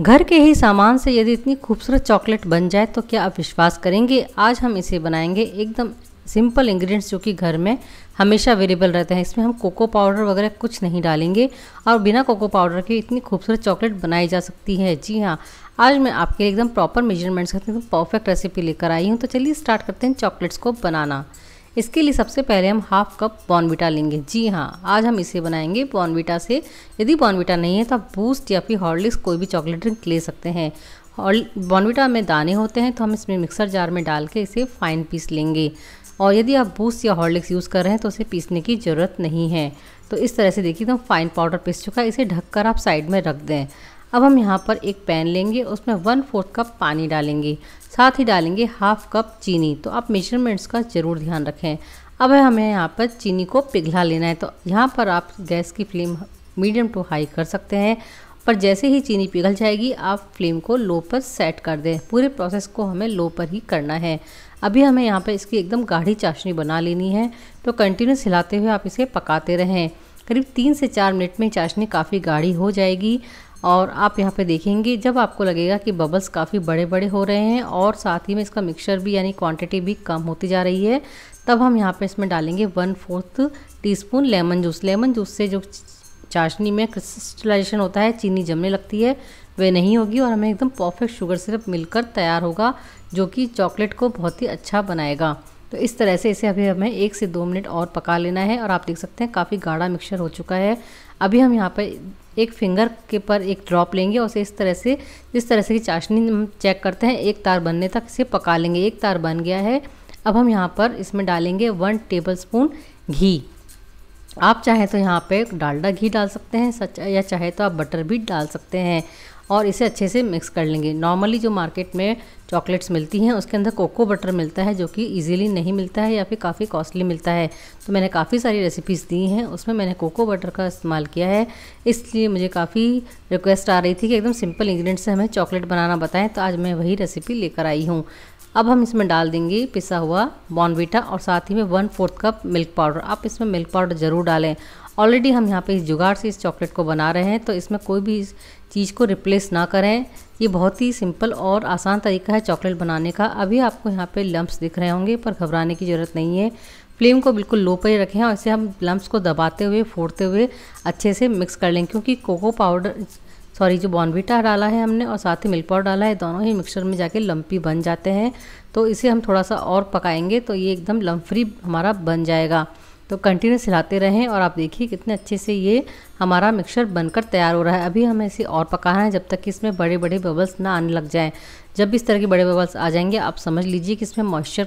घर के ही सामान से यदि इतनी खूबसूरत चॉकलेट बन जाए तो क्या आप विश्वास करेंगे आज हम इसे बनाएंगे एकदम सिंपल इंग्रेडिएंट्स जो कि घर में हमेशा अवेलेबल रहते हैं इसमें हम कोको पाउडर वगैरह कुछ नहीं डालेंगे और बिना कोको पाउडर के इतनी खूबसूरत चॉकलेट बनाई जा सकती है जी हाँ आज मैं आपके लिए एकदम प्रॉपर मेजरमेंट्स करती एकदम परफेक्ट रेसिपी लेकर आई हूँ तो चलिए स्टार्ट करते हैं चॉकलेट्स को बनाना इसके लिए सबसे पहले हम हाफ कप बॉनविटा लेंगे जी हाँ आज हम इसे बनाएंगे बॉनविटा से यदि बॉनविटा नहीं है तो आप बूस्ट या फिर हॉर्लिक्स कोई भी चॉकलेट ड्रिंक ले सकते हैं और बॉनविटा में दाने होते हैं तो हम इसमें मिक्सर जार में डाल के इसे फाइन पीस लेंगे और यदि आप बूस्ट या हॉर्लिक्स यूज़ कर रहे हैं तो उसे पीसने की ज़रूरत नहीं है तो इस तरह से देखिए तो फाइन पाउडर पीस चुका है इसे ढककर आप साइड में रख दें अब हम यहाँ पर एक पैन लेंगे उसमें वन फोर्थ कप पानी डालेंगे साथ ही डालेंगे हाफ कप चीनी तो आप मेजरमेंट्स का ज़रूर ध्यान रखें अब हमें यहाँ पर चीनी को पिघला लेना है तो यहाँ पर आप गैस की फ्लेम मीडियम टू हाई कर सकते हैं पर जैसे ही चीनी पिघल जाएगी आप फ्लेम को लो पर सेट कर दें पूरे प्रोसेस को हमें लो पर ही करना है अभी हमें यहाँ पर इसकी एकदम गाढ़ी चाशनी बना लेनी है तो कंटिन्यूस हिलाते हुए आप इसे पकाते रहें करीब तीन से चार मिनट में चाशनी काफ़ी गाढ़ी हो जाएगी और आप यहाँ पे देखेंगे जब आपको लगेगा कि बबल्स काफ़ी बड़े बड़े हो रहे हैं और साथ ही में इसका मिक्सचर भी यानी क्वांटिटी भी कम होती जा रही है तब हम यहाँ पे इसमें डालेंगे one fourth teaspoon lemon juice lemon juice से जो चाशनी में क्रिस्टलाइजेशन होता है चीनी जमने लगती है वे नहीं होगी और हमें एकदम परफेक्ट शुगर सिरप मिलकर तैयार होगा जो कि चॉकलेट को बहुत ही अच्छा बनाएगा तो इस तरह से इसे अभी हमें एक से दो मिनट और पका लेना है और आप देख सकते हैं काफ़ी गाढ़ा मिक्सचर हो चुका है अभी हम यहाँ पर एक फिंगर के पर एक ड्रॉप लेंगे और उसे इस तरह से जिस तरह से कि चाशनी हम चेक करते हैं एक तार बनने तक इसे पका लेंगे एक तार बन गया है अब हम यहाँ पर इसमें डालेंगे वन टेबल स्पून घी आप चाहें तो यहाँ पे डालडा घी डाल सकते हैं सच या चाहे तो आप बटर भी डाल सकते हैं और इसे अच्छे से मिक्स कर लेंगे नॉर्मली जो मार्केट में चॉकलेट्स मिलती हैं उसके अंदर कोको बटर मिलता है जो कि इजीली नहीं मिलता है या फिर काफ़ी कॉस्टली मिलता है तो मैंने काफ़ी सारी रेसिपीज़ दी हैं उसमें मैंने कोको बटर का इस्तेमाल किया है इसलिए मुझे काफ़ी रिक्वेस्ट आ रही थी कि एकदम सिंपल इन्ग्रीडियंट से हमें चॉकलेट बनाना बताएं तो आज मैं वही रेसिपी लेकर आई हूँ अब हम इसमें डाल देंगे पिसा हुआ बॉनविटा और साथ ही में one fourth cup milk powder आप इसमें मिल्क पाउडर ज़रूर डालें ऑलरेडी हम यहाँ पे इस जुगाड़ से इस चॉकलेट को बना रहे हैं तो इसमें कोई भी इस चीज़ को रिप्लेस ना करें ये बहुत ही सिंपल और आसान तरीका है चॉकलेट बनाने का अभी आपको यहाँ पे लम्ब्स दिख रहे होंगे पर घबराने की ज़रूरत नहीं है फ्लेम को बिल्कुल लो पर ही रखें और इसे हम लम्ब्स को दबाते हुए फोड़ते हुए अच्छे से मिक्स कर लें क्योंकि कोको पाउडर सॉरी जो बॉर्नविटा डाला है हमने और साथ ही मिल्क पाउडर डाला है दोनों ही मिक्सचर में जाके लम्पी बन जाते हैं तो इसे हम थोड़ा सा और पकाएंगे तो ये एकदम लम्फ्री हमारा बन जाएगा तो कंटिन्यूस हिलाते रहें और आप देखिए कितने अच्छे से ये हमारा मिक्सचर बनकर तैयार हो रहा है अभी हमें इसे और पकाना है जब तक कि इसमें बड़े बड़े बबल्स ना आने लग जाएं जब भी इस तरह के बड़े बबल्स आ जाएंगे आप समझ लीजिए कि इसमें मॉइस्चर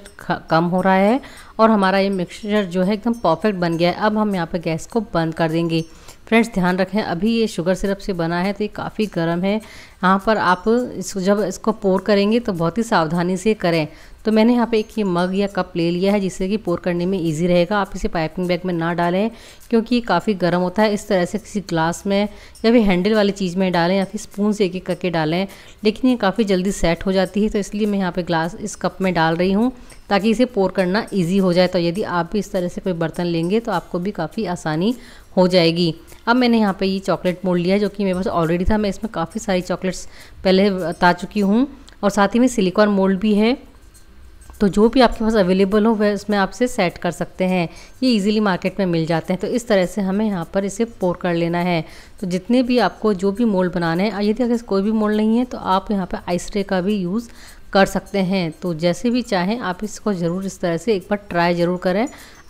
कम हो रहा है और हमारा ये मिक्सचर जो है एकदम परफेक्ट बन गया है अब हम यहाँ पर गैस को बंद कर देंगे फ्रेंड्स ध्यान रखें अभी ये शुगर सिरप से बना है तो ये काफ़ी गर्म है यहाँ पर आप इसको जब इसको पोर करेंगे तो बहुत ही सावधानी से करें तो मैंने यहाँ पे एक ये मग या कप ले लिया है जिससे कि पोर करने में इजी रहेगा आप इसे पाइपिंग बैग में ना डालें क्योंकि ये काफ़ी गर्म होता है इस तरह से किसी ग्लास में या फिर हैंडल वाली चीज़ में डालें या फिर स्पून से एक एक करके डालें लेकिन ये काफ़ी जल्दी सेट हो जाती है तो इसलिए मैं यहाँ पर ग्लास इस कप में डाल रही हूँ ताकि इसे पोर करना ईजी हो जाए तो यदि आप भी इस तरह से कोई बर्तन लेंगे तो आपको भी काफ़ी आसानी हो जाएगी अब मैंने यहाँ पे ये चॉकलेट मोड़ लिया जो कि मेरे पास ऑलरेडी था मैं इसमें काफ़ी सारी चॉकलेट्स पहले बता चुकी हूँ और साथ ही में सिलिकॉन मोल्ड भी है तो जो भी आपके पास अवेलेबल हो वह उसमें इसे सेट कर सकते हैं ये इजीली मार्केट में मिल जाते हैं तो इस तरह से हमें यहाँ पर इसे पोर कर लेना है तो जितने भी आपको जो भी मोल्ड बनाने हैं यदि अगर कोई भी मोल्ड नहीं है तो आप यहाँ पर आइस ट्रे का भी यूज़ कर सकते हैं तो जैसे भी चाहें आप इसको ज़रूर इस तरह से एक बार ट्राई ज़रूर करें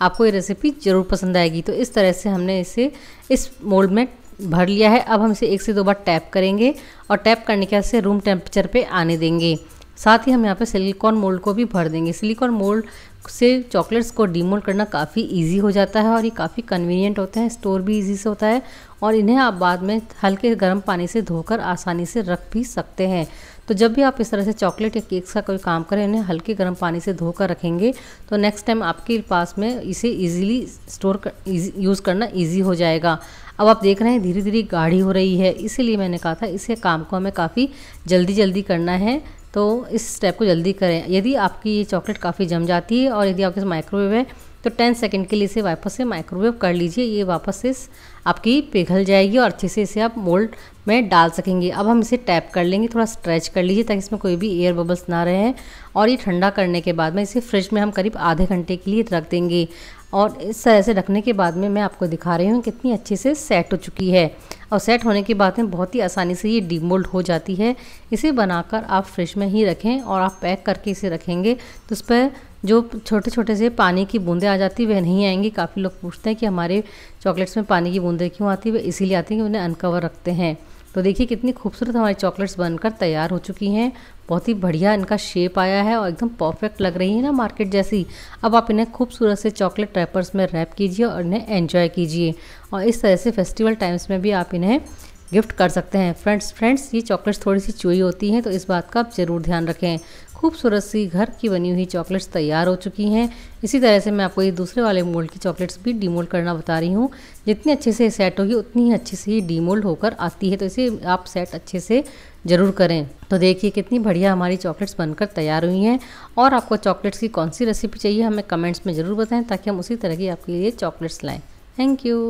आपको ये रेसिपी ज़रूर पसंद आएगी तो इस तरह से हमने इसे इस मोल्ड में भर लिया है अब हम इसे एक से दो बार टैप करेंगे और टैप करने के बाद से रूम टेम्परेचर पर आने देंगे साथ ही हम यहाँ पर सिलिकॉन मोल्ड को भी भर देंगे सिलिकॉन मोल्ड से चॉकलेट्स को डीमोल्ड करना काफ़ी इजी हो जाता है और ये काफ़ी कन्वीनियंट होते हैं स्टोर भी इजी से होता है और इन्हें आप बाद में हल्के गर्म पानी से धोकर आसानी से रख भी सकते हैं तो जब भी आप इस तरह से चॉकलेट या केक्स का कोई काम करें इन्हें हल्के गर्म पानी से धोकर रखेंगे तो नेक्स्ट टाइम आपके पास में इसे ईजिली स्टोर कर, यूज़ करना ईजी हो जाएगा अब आप देख रहे हैं धीरे धीरे गाढ़ी हो रही है इसीलिए मैंने कहा था इसे काम को हमें काफ़ी जल्दी जल्दी करना है तो इस स्टेप को जल्दी करें यदि आपकी ये चॉकलेट काफ़ी जम जाती है और यदि आपके माइक्रोवेव है तो 10 सेकंड के लिए इसे वापस से माइक्रोवेव कर लीजिए ये वापस से आपकी पिघल जाएगी और अच्छे से इसे आप मोल्ड में डाल सकेंगे अब हम इसे टैप कर लेंगे थोड़ा स्ट्रेच कर लीजिए ताकि इसमें कोई भी एयर बबल्स ना रहे और ये ठंडा करने के बाद में इसे फ्रिज में हम करीब आधे घंटे के लिए रख देंगे और इस तरह से रखने के बाद में मैं आपको दिखा रही हूँ कितनी अच्छे से सेट हो चुकी है और सेट होने के बाद में बहुत ही आसानी से ये डीमोल्ड हो जाती है इसे बनाकर आप फ्रिज में ही रखें और आप पैक करके इसे रखेंगे तो उस पर जो छोटे छोटे से पानी की बूंदें आ जाती वह नहीं आएंगी काफ़ी लोग पूछते हैं कि हमारे चॉकलेट्स में पानी की बूंदें क्यों आती है वह इसीलिए आती हैं कि उन्हें अनकवर रखते हैं तो देखिए कितनी खूबसूरत हमारी चॉकलेट्स बनकर तैयार हो चुकी हैं बहुत ही बढ़िया इनका शेप आया है और एकदम परफेक्ट लग रही है ना मार्केट जैसी अब आप इन्हें खूबसूरत से चॉकलेट रैपर्स में रैप कीजिए और इन्हें एंजॉय कीजिए और इस तरह से फेस्टिवल टाइम्स में भी आप इन्हें गिफ्ट कर सकते हैं फ्रेंड्स फ्रेंड्स ये चॉकलेट्स थोड़ी सी चुई होती हैं तो इस बात का आप ज़रूर ध्यान रखें खूबसूरत सी घर की बनी हुई चॉकलेट्स तैयार हो चुकी हैं इसी तरह से मैं आपको ये दूसरे वाले मोल्ड की चॉकलेट्स भी डीमोल्ड करना बता रही हूँ जितनी अच्छे से सेट होगी उतनी ही अच्छे से ये डीमोल्ड होकर आती है तो इसे आप सेट अच्छे से ज़रूर करें तो देखिए कितनी बढ़िया हमारी चॉकलेट्स बनकर तैयार हुई हैं और आपको चॉकलेट्स की कौन सी रेसिपी चाहिए हमें कमेंट्स में ज़रूर बताएँ ताकि हम उसी तरह की आपके लिए चॉकलेट्स लाएँ थैंक यू